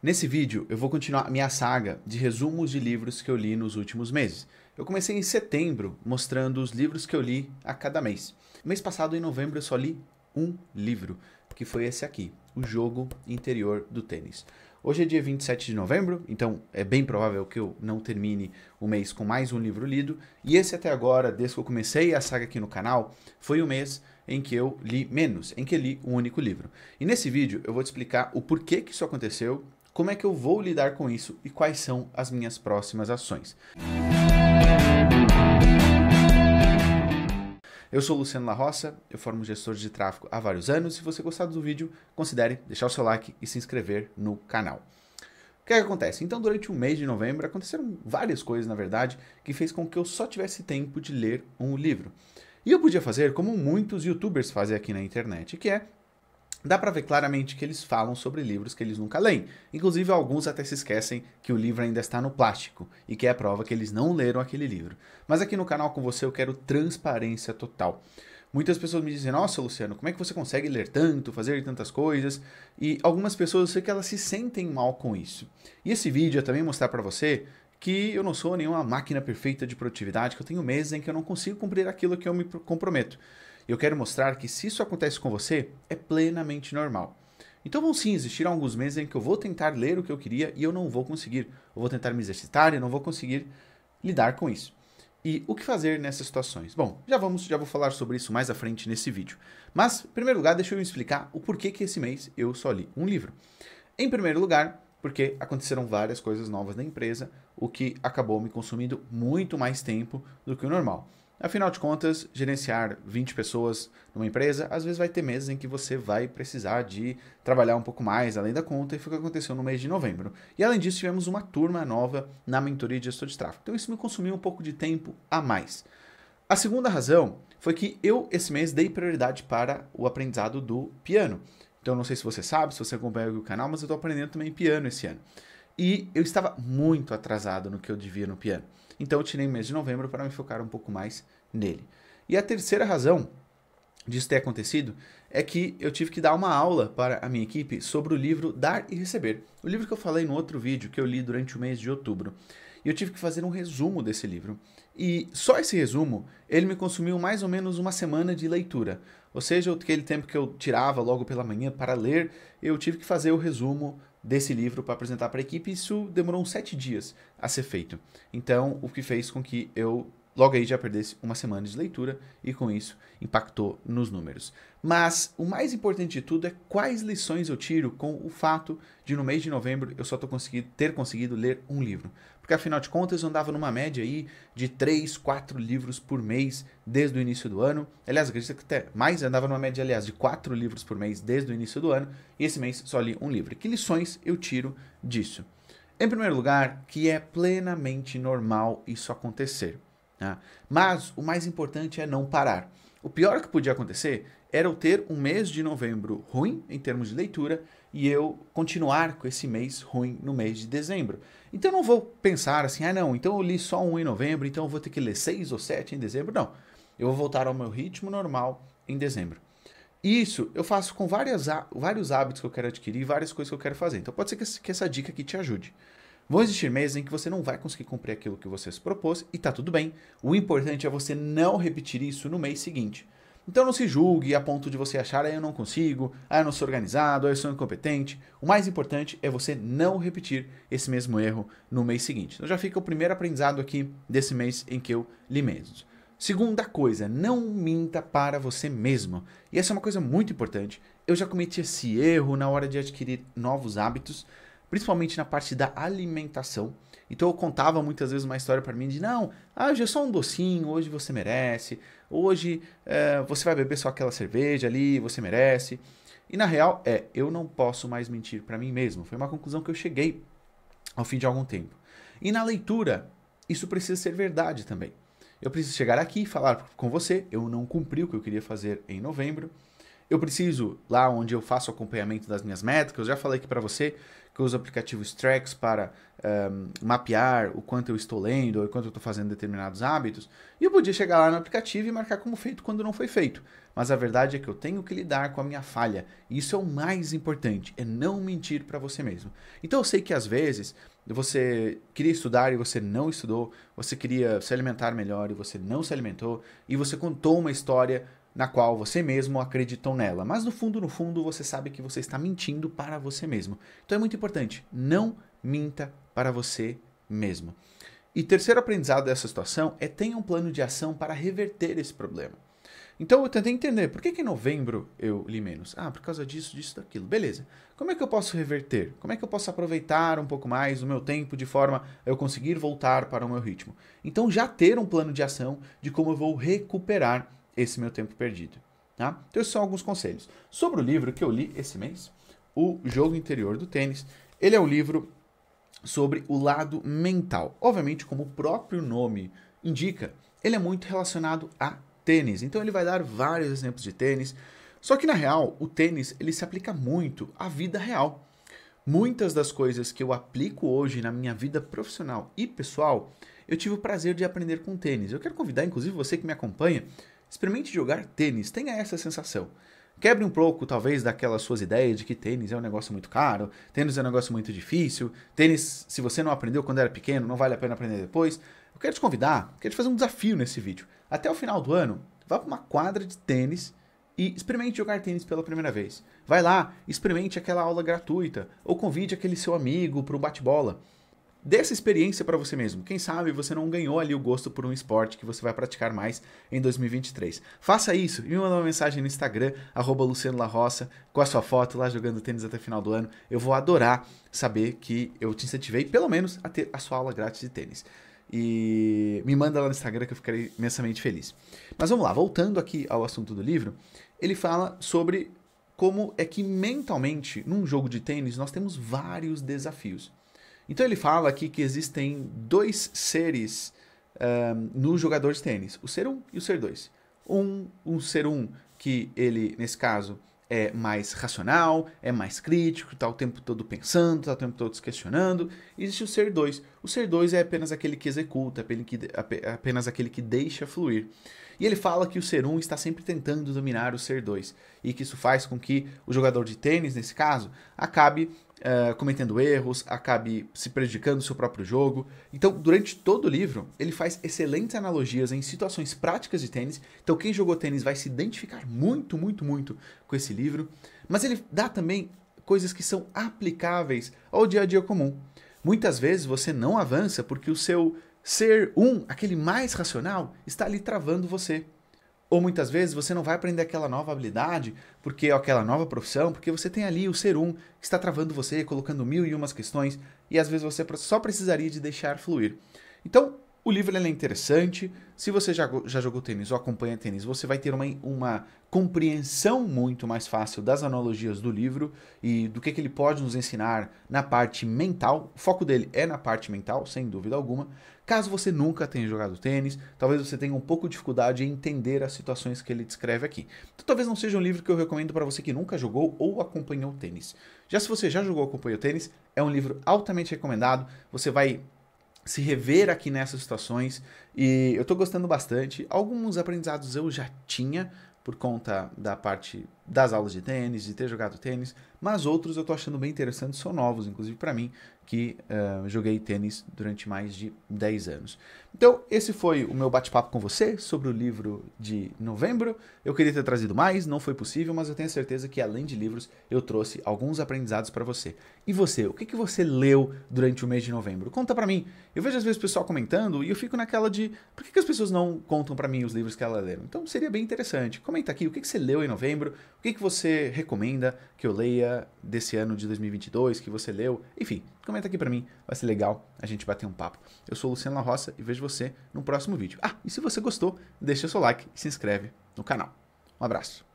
Nesse vídeo, eu vou continuar a minha saga de resumos de livros que eu li nos últimos meses. Eu comecei em setembro, mostrando os livros que eu li a cada mês. Mês passado, em novembro, eu só li um livro, que foi esse aqui, O Jogo Interior do Tênis. Hoje é dia 27 de novembro, então é bem provável que eu não termine o mês com mais um livro lido. E esse até agora, desde que eu comecei a saga aqui no canal, foi o mês em que eu li menos, em que li um único livro. E nesse vídeo eu vou te explicar o porquê que isso aconteceu, como é que eu vou lidar com isso e quais são as minhas próximas ações? Eu sou Luciano La Roça, eu formo gestor de tráfego há vários anos. Se você gostar do vídeo, considere deixar o seu like e se inscrever no canal. O que, é que acontece? Então, durante o mês de novembro, aconteceram várias coisas, na verdade, que fez com que eu só tivesse tempo de ler um livro. E eu podia fazer como muitos youtubers fazem aqui na internet, que é dá para ver claramente que eles falam sobre livros que eles nunca leem. Inclusive, alguns até se esquecem que o livro ainda está no plástico e que é a prova que eles não leram aquele livro. Mas aqui no canal com você eu quero transparência total. Muitas pessoas me dizem, nossa Luciano, como é que você consegue ler tanto, fazer tantas coisas? E algumas pessoas eu sei que elas se sentem mal com isso. E esse vídeo é também mostrar para você que eu não sou nenhuma máquina perfeita de produtividade, que eu tenho meses em que eu não consigo cumprir aquilo que eu me comprometo. Eu quero mostrar que se isso acontece com você, é plenamente normal. Então vão sim existir alguns meses em que eu vou tentar ler o que eu queria e eu não vou conseguir. Eu vou tentar me exercitar e não vou conseguir lidar com isso. E o que fazer nessas situações? Bom, já vamos, já vou falar sobre isso mais à frente nesse vídeo. Mas, em primeiro lugar, deixa eu explicar o porquê que esse mês eu só li um livro. Em primeiro lugar, porque aconteceram várias coisas novas na empresa, o que acabou me consumindo muito mais tempo do que o normal. Afinal de contas, gerenciar 20 pessoas numa empresa, às vezes vai ter meses em que você vai precisar de trabalhar um pouco mais além da conta, e foi o que aconteceu no mês de novembro. E além disso, tivemos uma turma nova na mentoria de gestor de tráfego. Então isso me consumiu um pouco de tempo a mais. A segunda razão foi que eu, esse mês, dei prioridade para o aprendizado do piano. Então, não sei se você sabe, se você acompanha o canal, mas eu estou aprendendo também piano esse ano. E eu estava muito atrasado no que eu devia no piano. Então, eu tirei o mês de novembro para me focar um pouco mais nele. E a terceira razão disso ter acontecido é que eu tive que dar uma aula para a minha equipe sobre o livro Dar e Receber. O livro que eu falei no outro vídeo que eu li durante o mês de outubro. E eu tive que fazer um resumo desse livro. E só esse resumo, ele me consumiu mais ou menos uma semana de leitura. Ou seja, aquele tempo que eu tirava logo pela manhã para ler, eu tive que fazer o resumo desse livro para apresentar para a equipe. Isso demorou uns sete dias a ser feito. Então, o que fez com que eu Logo aí já perdesse uma semana de leitura e com isso impactou nos números. Mas o mais importante de tudo é quais lições eu tiro com o fato de no mês de novembro eu só tô conseguindo, ter conseguido ler um livro. Porque afinal de contas eu andava numa média aí de 3, 4 livros por mês desde o início do ano. Aliás, acredito que até mais andava numa média, aliás, de 4 livros por mês desde o início do ano. E esse mês só li um livro. Que lições eu tiro disso? Em primeiro lugar, que é plenamente normal isso acontecer. Né? Mas o mais importante é não parar. O pior que podia acontecer era eu ter um mês de novembro ruim em termos de leitura e eu continuar com esse mês ruim no mês de dezembro. Então eu não vou pensar assim, ah não, então eu li só um em novembro, então eu vou ter que ler seis ou sete em dezembro. Não, eu vou voltar ao meu ritmo normal em dezembro. Isso eu faço com várias, vários hábitos que eu quero adquirir, várias coisas que eu quero fazer. Então pode ser que, que essa dica aqui te ajude. Vão existir meses em que você não vai conseguir cumprir aquilo que você se propôs e tá tudo bem. O importante é você não repetir isso no mês seguinte. Então não se julgue a ponto de você achar, ah, eu não consigo, ah, eu não sou organizado, ah, eu sou incompetente. O mais importante é você não repetir esse mesmo erro no mês seguinte. Então já fica o primeiro aprendizado aqui desse mês em que eu li mesmo. Segunda coisa, não minta para você mesmo. E essa é uma coisa muito importante. Eu já cometi esse erro na hora de adquirir novos hábitos principalmente na parte da alimentação. Então eu contava muitas vezes uma história para mim de não, ah, hoje é só um docinho, hoje você merece, hoje é, você vai beber só aquela cerveja ali, você merece. E na real é, eu não posso mais mentir para mim mesmo. Foi uma conclusão que eu cheguei ao fim de algum tempo. E na leitura, isso precisa ser verdade também. Eu preciso chegar aqui e falar com você, eu não cumpri o que eu queria fazer em novembro. Eu preciso, lá onde eu faço acompanhamento das minhas métricas, eu já falei aqui para você que eu uso o aplicativo Strax para um, mapear o quanto eu estou lendo, o quanto eu estou fazendo determinados hábitos, e eu podia chegar lá no aplicativo e marcar como feito quando não foi feito. Mas a verdade é que eu tenho que lidar com a minha falha. E isso é o mais importante, é não mentir para você mesmo. Então eu sei que às vezes você queria estudar e você não estudou, você queria se alimentar melhor e você não se alimentou, e você contou uma história na qual você mesmo acreditou nela. Mas no fundo, no fundo, você sabe que você está mentindo para você mesmo. Então é muito importante, não minta para você mesmo. E terceiro aprendizado dessa situação é tenha um plano de ação para reverter esse problema. Então eu tentei entender por que, que em novembro eu li menos. Ah, por causa disso, disso, daquilo. Beleza. Como é que eu posso reverter? Como é que eu posso aproveitar um pouco mais o meu tempo de forma a eu conseguir voltar para o meu ritmo? Então já ter um plano de ação de como eu vou recuperar esse meu tempo perdido. Tá? Então, esses são alguns conselhos. Sobre o livro que eu li esse mês, O Jogo Interior do Tênis, ele é um livro sobre o lado mental. Obviamente, como o próprio nome indica, ele é muito relacionado a tênis. Então, ele vai dar vários exemplos de tênis. Só que, na real, o tênis ele se aplica muito à vida real. Muitas das coisas que eu aplico hoje na minha vida profissional e pessoal, eu tive o prazer de aprender com tênis. Eu quero convidar, inclusive, você que me acompanha, Experimente jogar tênis, tenha essa sensação. Quebre um pouco, talvez, daquelas suas ideias de que tênis é um negócio muito caro, tênis é um negócio muito difícil, tênis, se você não aprendeu quando era pequeno, não vale a pena aprender depois. Eu quero te convidar, quero te fazer um desafio nesse vídeo. Até o final do ano, vá para uma quadra de tênis e experimente jogar tênis pela primeira vez. Vai lá, experimente aquela aula gratuita ou convide aquele seu amigo para o bate-bola. Dê essa experiência para você mesmo. Quem sabe você não ganhou ali o gosto por um esporte que você vai praticar mais em 2023. Faça isso e me manda uma mensagem no Instagram, arroba Luciano Larroça, com a sua foto lá jogando tênis até o final do ano. Eu vou adorar saber que eu te incentivei, pelo menos, a ter a sua aula grátis de tênis. E me manda lá no Instagram que eu ficarei imensamente feliz. Mas vamos lá, voltando aqui ao assunto do livro, ele fala sobre como é que mentalmente, num jogo de tênis, nós temos vários desafios. Então ele fala aqui que existem dois seres um, ehm, no jogador de tênis: o ser 1 um e o ser 2. Um, um ser 1 um, que ele, nesse caso, é mais racional, é mais crítico, está o tempo todo pensando, está o tempo todo se questionando. Existe o ser 2, o ser dois é apenas aquele que executa, é é apenas aquele que deixa fluir. E ele fala que o ser um está sempre tentando dominar o ser dois e que isso faz com que o jogador de tênis, nesse caso, acabe uh, cometendo erros, acabe se prejudicando o seu próprio jogo. Então, durante todo o livro, ele faz excelentes analogias em situações práticas de tênis. Então, quem jogou tênis vai se identificar muito, muito, muito com esse livro. Mas ele dá também coisas que são aplicáveis ao dia a dia comum. Muitas vezes você não avança porque o seu ser um, aquele mais racional, está ali travando você. Ou muitas vezes você não vai aprender aquela nova habilidade, porque aquela nova profissão, porque você tem ali o ser um que está travando você, colocando mil e umas questões, e às vezes você só precisaria de deixar fluir. Então, o livro é interessante. Se você já, já jogou tênis ou acompanha tênis, você vai ter uma, uma compreensão muito mais fácil das analogias do livro e do que, que ele pode nos ensinar na parte mental. O foco dele é na parte mental, sem dúvida alguma. Caso você nunca tenha jogado tênis, talvez você tenha um pouco de dificuldade em entender as situações que ele descreve aqui. Então, talvez não seja um livro que eu recomendo para você que nunca jogou ou acompanhou tênis. Já se você já jogou ou acompanhou tênis, é um livro altamente recomendado. Você vai se rever aqui nessas situações e eu estou gostando bastante. Alguns aprendizados eu já tinha por conta da parte das aulas de tênis, de ter jogado tênis, mas outros eu tô achando bem interessantes, são novos, inclusive para mim, que uh, joguei tênis durante mais de 10 anos. Então, esse foi o meu bate-papo com você sobre o livro de novembro. Eu queria ter trazido mais, não foi possível, mas eu tenho certeza que além de livros, eu trouxe alguns aprendizados para você. E você, o que, que você leu durante o mês de novembro? Conta para mim. Eu vejo às vezes o pessoal comentando e eu fico naquela de por que, que as pessoas não contam para mim os livros que elas leram? Então, seria bem interessante. Comenta aqui o que, que você leu em novembro, o que, que você recomenda que eu leia desse ano de 2022, que você leu? Enfim, comenta aqui para mim, vai ser legal a gente bater um papo. Eu sou o Luciano La Roça e vejo você no próximo vídeo. Ah, e se você gostou, deixa seu like e se inscreve no canal. Um abraço.